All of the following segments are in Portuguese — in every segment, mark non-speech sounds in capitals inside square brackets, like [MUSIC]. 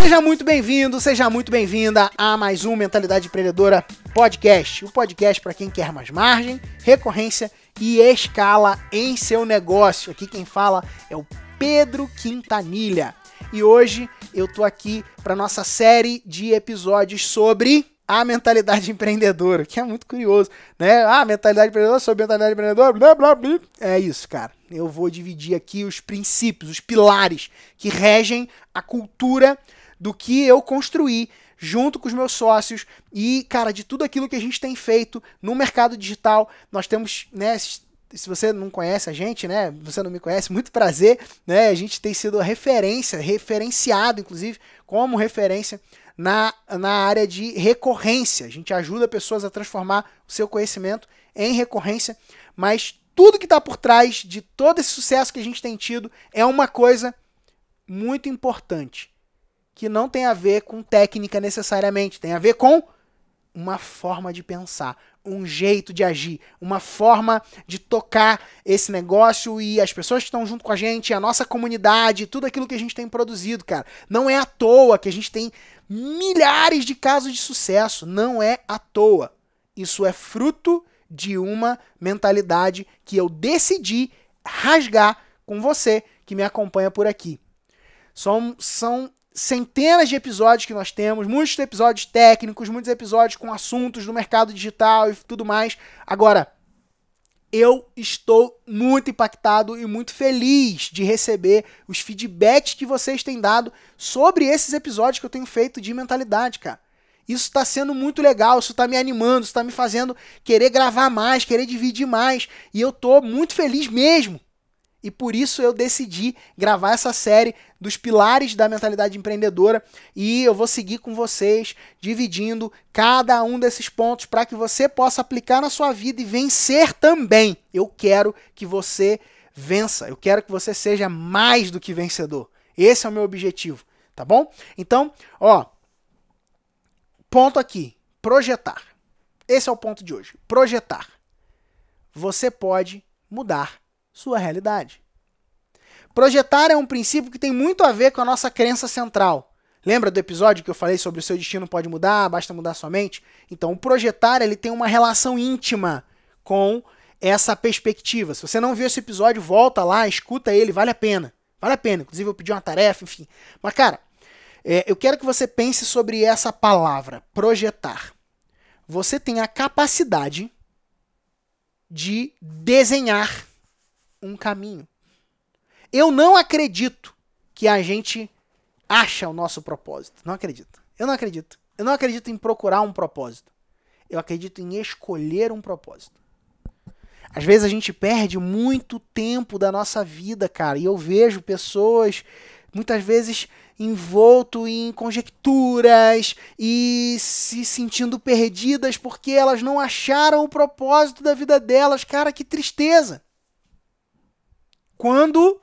Seja muito bem-vindo, seja muito bem-vinda a mais um Mentalidade Empreendedora Podcast. O podcast para quem quer mais margem, recorrência e escala em seu negócio. Aqui quem fala é o Pedro Quintanilha. E hoje eu tô aqui para nossa série de episódios sobre a mentalidade [LAUGHS] empreendedora, que é muito curioso, né? Ah, mentalidade empreendedora, sobre mentalidade empreendedora, blá blá blá. É isso, cara. Eu vou dividir aqui os princípios, os pilares que regem a cultura do que eu construí junto com os meus sócios e, cara, de tudo aquilo que a gente tem feito no mercado digital. Nós temos, né, se você não conhece a gente, né? Você não me conhece, muito prazer, né? A gente tem sido referência, referenciado, inclusive, como referência na, na área de recorrência. A gente ajuda pessoas a transformar o seu conhecimento em recorrência, mas tudo que está por trás de todo esse sucesso que a gente tem tido é uma coisa muito importante, que não tem a ver com técnica necessariamente, tem a ver com uma forma de pensar, um jeito de agir, uma forma de tocar esse negócio e as pessoas que estão junto com a gente, a nossa comunidade, tudo aquilo que a gente tem produzido, cara. Não é à toa que a gente tem milhares de casos de sucesso, não é à toa. Isso é fruto de uma mentalidade que eu decidi rasgar com você que me acompanha por aqui. São, são centenas de episódios que nós temos, muitos episódios técnicos, muitos episódios com assuntos do mercado digital e tudo mais. Agora, eu estou muito impactado e muito feliz de receber os feedbacks que vocês têm dado sobre esses episódios que eu tenho feito de mentalidade, cara. Isso está sendo muito legal, isso está me animando, isso está me fazendo querer gravar mais, querer dividir mais. E eu estou muito feliz mesmo e por isso eu decidi gravar essa série dos pilares da mentalidade empreendedora e eu vou seguir com vocês dividindo cada um desses pontos para que você possa aplicar na sua vida e vencer também. Eu quero que você vença, eu quero que você seja mais do que vencedor. Esse é o meu objetivo, tá bom? Então, ó, ponto aqui, projetar. Esse é o ponto de hoje, projetar. Você pode mudar sua realidade. Projetar é um princípio que tem muito a ver com a nossa crença central. Lembra do episódio que eu falei sobre o seu destino pode mudar, basta mudar sua mente? Então, o projetar ele tem uma relação íntima com essa perspectiva. Se você não viu esse episódio, volta lá, escuta ele, vale a pena. Vale a pena. Inclusive, eu pedi uma tarefa, enfim. Mas, cara, é, eu quero que você pense sobre essa palavra, projetar. Você tem a capacidade de desenhar um caminho. Eu não acredito que a gente acha o nosso propósito. Não acredito. Eu não acredito. Eu não acredito em procurar um propósito. Eu acredito em escolher um propósito. Às vezes a gente perde muito tempo da nossa vida, cara. E eu vejo pessoas muitas vezes envolto em conjecturas e se sentindo perdidas porque elas não acharam o propósito da vida delas. Cara, que tristeza! quando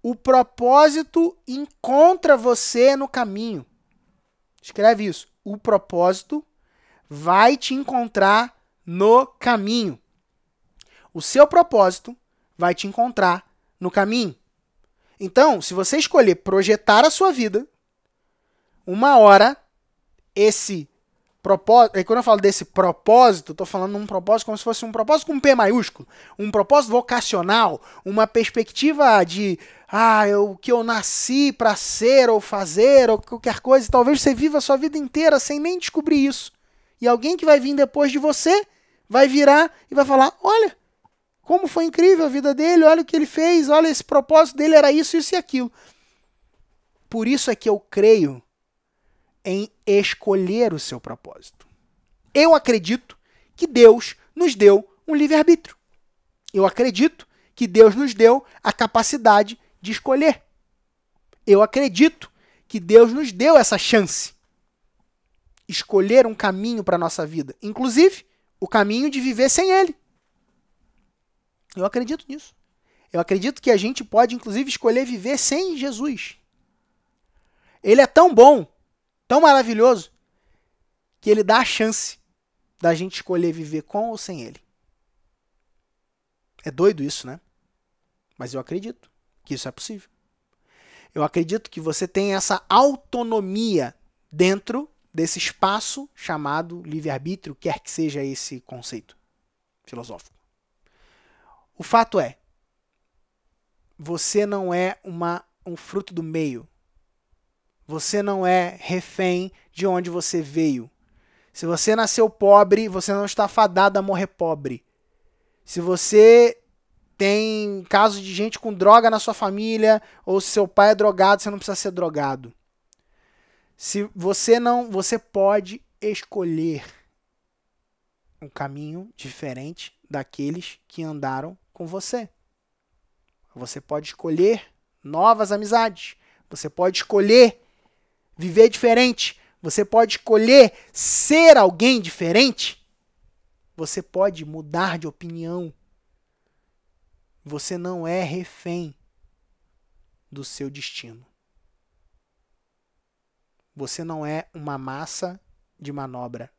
o propósito encontra você no caminho. Escreve isso. O propósito vai te encontrar no caminho. O seu propósito vai te encontrar no caminho. Então, se você escolher projetar a sua vida, uma hora esse propósito, e quando eu falo desse propósito, estou falando um propósito como se fosse um propósito com P maiúsculo, um propósito vocacional, uma perspectiva de ah, o que eu nasci para ser ou fazer ou qualquer coisa, e talvez você viva a sua vida inteira sem nem descobrir isso. E alguém que vai vir depois de você vai virar e vai falar: "Olha, como foi incrível a vida dele, olha o que ele fez, olha esse propósito dele era isso, isso e aquilo". Por isso é que eu creio em escolher o seu propósito. Eu acredito que Deus nos deu um livre-arbítrio. Eu acredito que Deus nos deu a capacidade de escolher. Eu acredito que Deus nos deu essa chance. Escolher um caminho para a nossa vida, inclusive o caminho de viver sem Ele. Eu acredito nisso. Eu acredito que a gente pode, inclusive, escolher viver sem Jesus. Ele é tão bom tão maravilhoso que ele dá a chance da gente escolher viver com ou sem ele. É doido isso, né? Mas eu acredito que isso é possível. Eu acredito que você tem essa autonomia dentro desse espaço chamado livre-arbítrio, quer que seja esse conceito filosófico. O fato é, você não é uma, um fruto do meio, você não é refém de onde você veio. Se você nasceu pobre, você não está fadado a morrer pobre. Se você tem caso de gente com droga na sua família, ou se seu pai é drogado, você não precisa ser drogado. Se você não, você pode escolher um caminho diferente daqueles que andaram com você. Você pode escolher novas amizades, você pode escolher viver diferente. Você pode escolher ser alguém diferente. Você pode mudar de opinião. Você não é refém do seu destino. Você não é uma massa de manobra.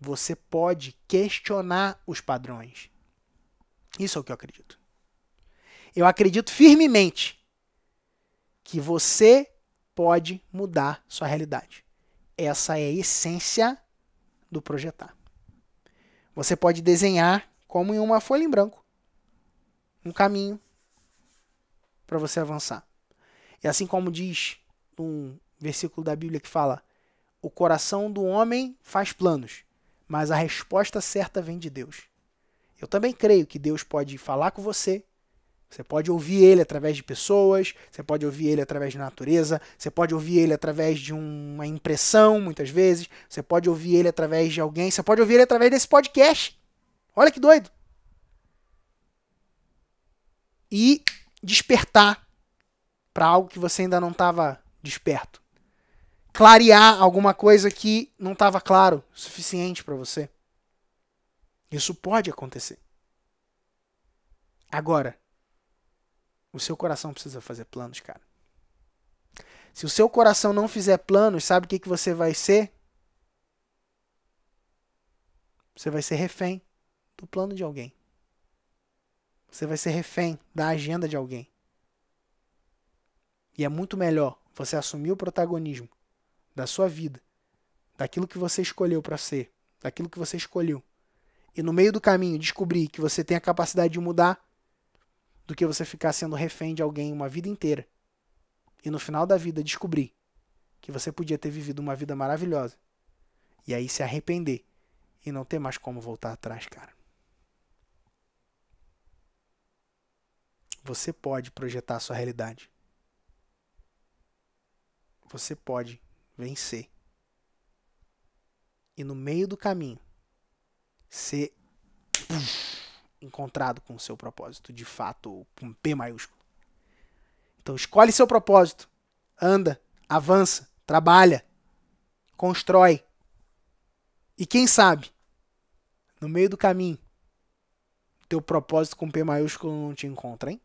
Você pode questionar os padrões. Isso é o que eu acredito. Eu acredito firmemente que você pode mudar sua realidade. Essa é a essência do projetar. Você pode desenhar como em uma folha em branco um caminho para você avançar. E assim como diz um versículo da Bíblia que fala: "O coração do homem faz planos, mas a resposta certa vem de Deus". Eu também creio que Deus pode falar com você você pode ouvir ele através de pessoas, você pode ouvir ele através de natureza, você pode ouvir ele através de uma impressão, muitas vezes, você pode ouvir ele através de alguém, você pode ouvir ele através desse podcast. Olha que doido! E despertar para algo que você ainda não estava desperto. Clarear alguma coisa que não estava claro o suficiente para você. Isso pode acontecer. Agora, o seu coração precisa fazer planos, cara. Se o seu coração não fizer planos, sabe o que, que você vai ser? Você vai ser refém do plano de alguém. Você vai ser refém da agenda de alguém. E é muito melhor você assumir o protagonismo da sua vida, daquilo que você escolheu para ser, daquilo que você escolheu. E no meio do caminho descobrir que você tem a capacidade de mudar do que você ficar sendo refém de alguém uma vida inteira e no final da vida descobrir que você podia ter vivido uma vida maravilhosa e aí se arrepender e não ter mais como voltar atrás, cara. Você pode projetar a sua realidade. Você pode vencer. E no meio do caminho, ser encontrado com o seu propósito, de fato, com P maiúsculo. Então escolhe seu propósito, anda, avança, trabalha, constrói. E quem sabe, no meio do caminho, teu propósito com P maiúsculo não te encontra, hein?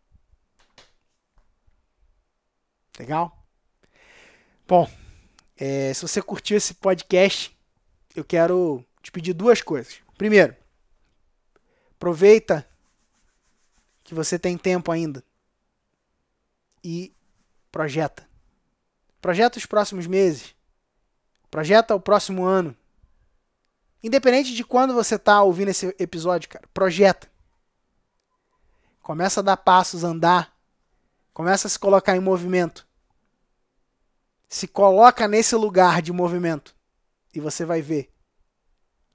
Legal? Bom, é, se você curtiu esse podcast, eu quero te pedir duas coisas. Primeiro, Aproveita que você tem tempo ainda e projeta. Projeta os próximos meses. Projeta o próximo ano. Independente de quando você está ouvindo esse episódio, cara, projeta. Começa a dar passos, andar. Começa a se colocar em movimento. Se coloca nesse lugar de movimento e você vai ver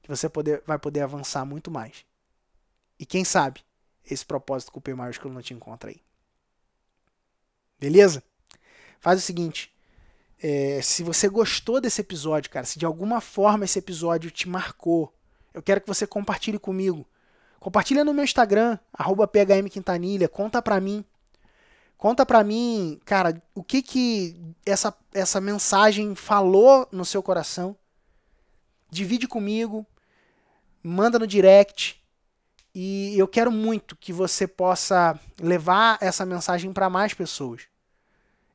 que você poder, vai poder avançar muito mais. E quem sabe esse propósito com o P maiúsculo não te encontra aí. Beleza? Faz o seguinte. É, se você gostou desse episódio, cara, se de alguma forma esse episódio te marcou, eu quero que você compartilhe comigo. Compartilha no meu Instagram, @phmquintanilha, conta pra mim. Conta pra mim, cara, o que que essa, essa mensagem falou no seu coração. Divide comigo, manda no direct. E eu quero muito que você possa levar essa mensagem para mais pessoas.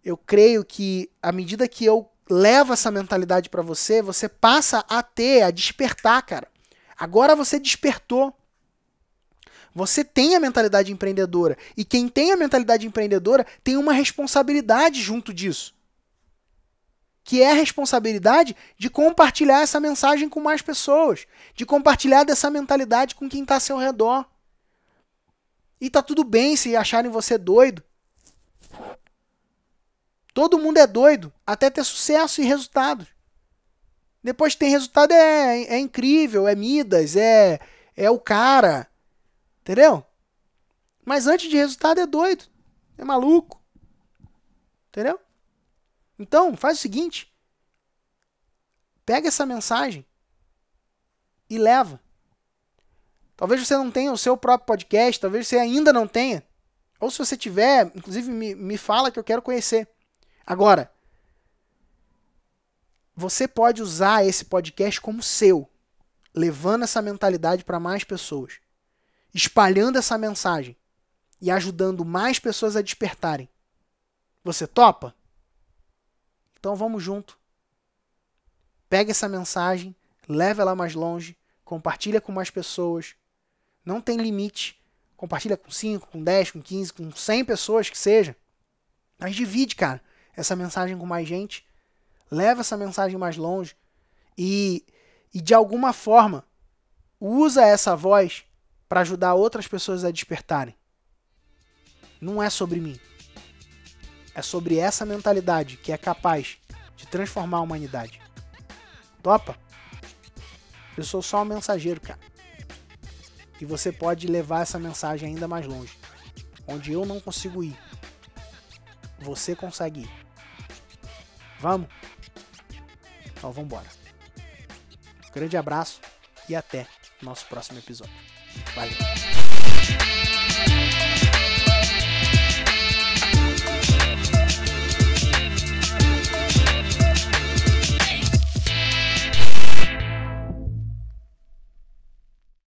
Eu creio que à medida que eu levo essa mentalidade para você, você passa a ter, a despertar, cara. Agora você despertou. Você tem a mentalidade empreendedora. E quem tem a mentalidade empreendedora tem uma responsabilidade junto disso que é a responsabilidade de compartilhar essa mensagem com mais pessoas, de compartilhar dessa mentalidade com quem está ao seu redor. E tá tudo bem se acharem você doido. Todo mundo é doido até ter sucesso e resultado. Depois que tem resultado é, é incrível, é Midas, é, é o cara. Entendeu? Mas antes de resultado é doido, é maluco. Entendeu? Então, faz o seguinte: pega essa mensagem e leva. Talvez você não tenha o seu próprio podcast, talvez você ainda não tenha. Ou se você tiver, inclusive me, me fala que eu quero conhecer. Agora, você pode usar esse podcast como seu, levando essa mentalidade para mais pessoas, espalhando essa mensagem e ajudando mais pessoas a despertarem. Você topa? Então vamos junto. Pega essa mensagem, leva ela mais longe, compartilha com mais pessoas. Não tem limite. Compartilha com 5, com 10, com 15, com 100 pessoas que seja. Mas divide, cara, essa mensagem com mais gente. Leva essa mensagem mais longe. E, e de alguma forma, usa essa voz para ajudar outras pessoas a despertarem. Não é sobre mim. É sobre essa mentalidade que é capaz de transformar a humanidade. Topa? Eu sou só um mensageiro, cara. E você pode levar essa mensagem ainda mais longe. Onde eu não consigo ir, você consegue ir. Vamos? Então vamos embora. grande abraço e até nosso próximo episódio. Valeu!